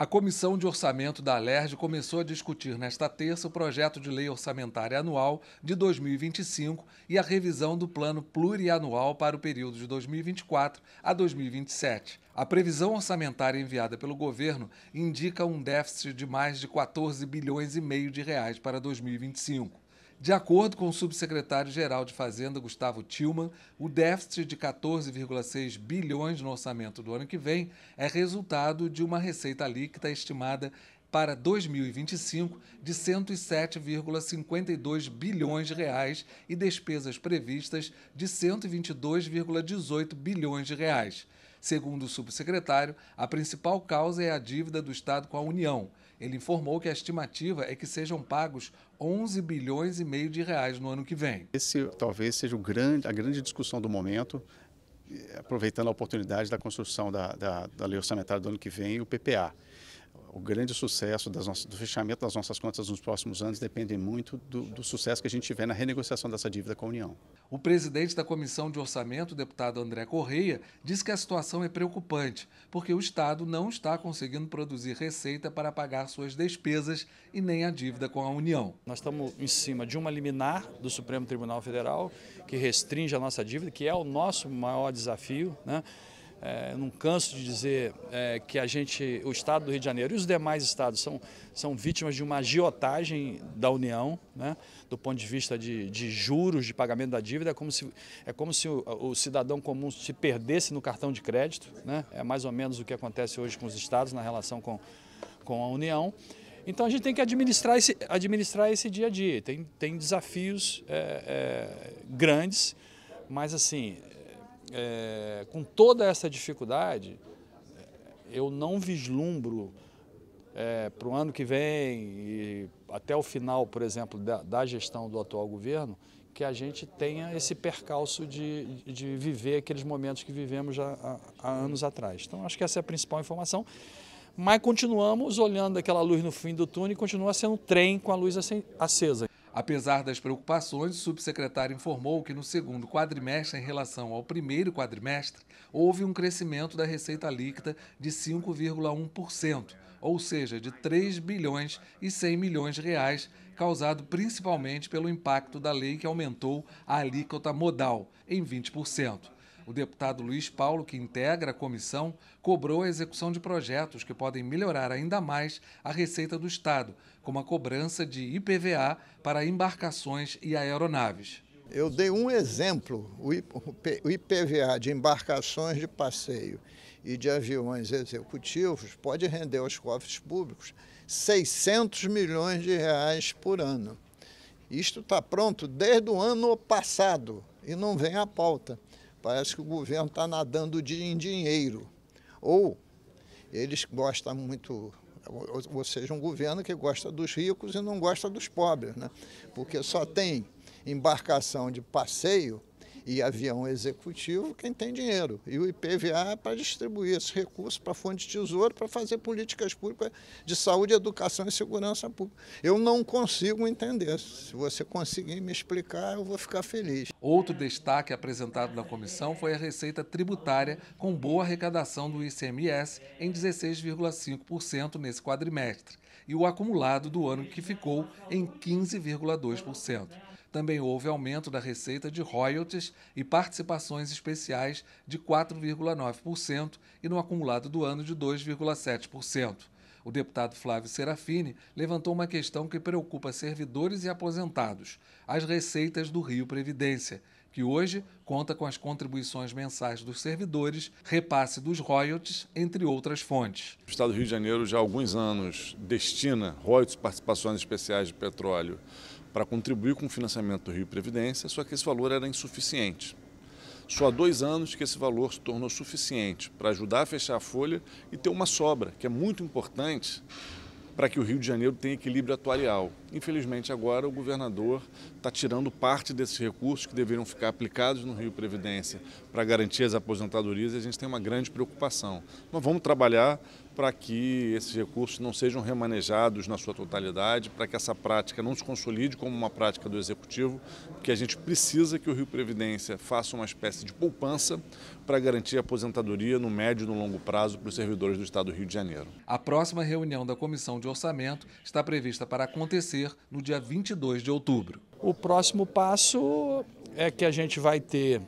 A Comissão de Orçamento da Alerj começou a discutir nesta terça o projeto de lei orçamentária anual de 2025 e a revisão do plano plurianual para o período de 2024 a 2027. A previsão orçamentária enviada pelo governo indica um déficit de mais de 14 bilhões e meio de reais para 2025. De acordo com o subsecretário-geral de Fazenda, Gustavo Tilman, o déficit de 14,6 bilhões no orçamento do ano que vem é resultado de uma receita líquida estimada para 2025 de 107,52 bilhões de reais e despesas previstas de 122,18 bilhões de reais. Segundo o subsecretário, a principal causa é a dívida do Estado com a União. Ele informou que a estimativa é que sejam pagos 11 bilhões e meio de reais no ano que vem. Esse talvez seja grande, a grande discussão do momento, eh, aproveitando a oportunidade da construção da, da, da lei orçamentária do ano que vem, o PPA o grande sucesso nossas, do fechamento das nossas contas nos próximos anos depende muito do, do, sucesso que a gente tiver na renegociação dessa dívida com a União. O presidente da Comissão de Orçamento, deputado André Correia, diz que a situação é preocupante, porque o Estado não está conseguindo produzir receita para pagar suas despesas e nem a dívida com a União. Nós estamos em cima de uma liminar do Supremo Tribunal Federal que restringe a nossa dívida, que é o nosso maior desafio, né? É, não canso de dizer é, que a gente, o Estado do Rio de Janeiro e os demais estados são, são vítimas de uma agiotagem da União, né, do ponto de vista de, de juros, de pagamento da dívida, é como se, é como se o, o, cidadão comum se perdesse no cartão de crédito, né, é mais ou menos o que acontece hoje com os estados na relação com, com a União. Então a gente tem que administrar esse, administrar esse dia a dia, tem, tem desafios é, é grandes, mas assim, é, com toda essa dificuldade, eu não vislumbro é, para o ano que vem e até o final, por exemplo, da, da, gestão do atual governo, que a gente tenha esse percalço de, de viver aqueles momentos que vivemos há, há anos atrás. Então, acho que essa é a principal informação. Mas continuamos olhando aquela luz no fim do túnel e continua sendo um trem com a luz acesa. Apesar das preocupações, o subsecretário informou que no segundo quadrimestre, em relação ao primeiro quadrimestre, houve um crescimento da receita líquida de 5,1%, ou seja, de 3 bilhões e 100 milhões de reais, causado principalmente pelo impacto da lei que aumentou a alíquota modal em 20%. O deputado Luiz Paulo, que integra a comissão, cobrou a execução de projetos que podem melhorar ainda mais a receita do Estado, como a cobrança de IPVA para embarcações e aeronaves. Eu dei um exemplo, o IPVA de embarcações de passeio e de aviões executivos pode render aos cofres públicos 600 milhões de reais por ano. Isto está pronto desde o ano passado e não vem à pauta. Parece que o governo está nadando em dinheiro. Ou eles gostam muito, ou seja, um governo que gosta dos ricos e não gosta dos pobres, né? porque só tem embarcação de passeio e avião executivo, quem tem dinheiro. E o IPVA é para distribuir esse recurso para a fonte de tesouro, para fazer políticas públicas de saúde, educação e segurança pública. Eu não consigo entender. Se você conseguir me explicar, eu vou ficar feliz. Outro destaque apresentado na comissão foi a receita tributária, com boa arrecadação do ICMS em 16,5% nesse quadrimestre, e o acumulado do ano que ficou em 15,2%. Também houve aumento da receita de royalties e participações especiais de 4,9% e no acumulado do ano de 2,7%. O deputado Flávio Serafini levantou uma questão que preocupa servidores e aposentados: as receitas do Rio Previdência, que hoje conta com as contribuições mensais dos servidores, repasse dos royalties, entre outras fontes. O Estado do Rio de Janeiro já há alguns anos destina royalties participações especiais de petróleo para contribuir com o financiamento do Rio Previdência, só que esse valor era insuficiente. Só há dois anos que esse valor se tornou suficiente para ajudar a fechar a folha e ter uma sobra, que é muito importante para que o Rio de Janeiro tenha equilíbrio atuarial. Infelizmente, agora o governador está tirando parte desses recursos que deveriam ficar aplicados no Rio Previdência para garantir as aposentadorias e a gente tem uma grande preocupação. Nós vamos trabalhar para que esses recursos não sejam remanejados na sua totalidade, para que essa prática não se consolide como uma prática do Executivo, porque a gente precisa que o Rio Previdência faça uma espécie de poupança para garantir a aposentadoria no médio e no longo prazo para os servidores do Estado do Rio de Janeiro. A próxima reunião da Comissão de Orçamento está prevista para acontecer no dia 22 de outubro. O próximo passo é que a gente vai ter,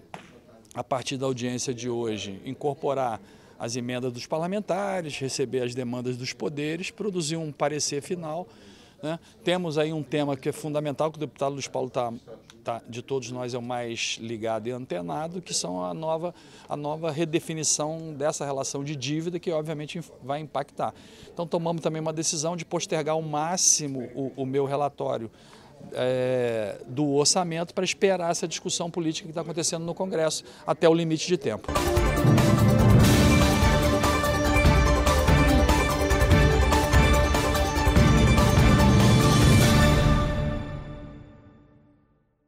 a partir da audiência de hoje, incorporar as emendas dos parlamentares, receber as demandas dos poderes, produzir um parecer final. Né? Temos aí um tema que é fundamental, que o deputado Luiz Paulo está, tá, de todos nós, é o mais ligado e antenado, que são a nova, a nova redefinição dessa relação de dívida, que obviamente vai impactar. Então tomamos também uma decisão de postergar ao máximo o, o meu relatório é, do orçamento para esperar essa discussão política que está acontecendo no Congresso até o limite de tempo.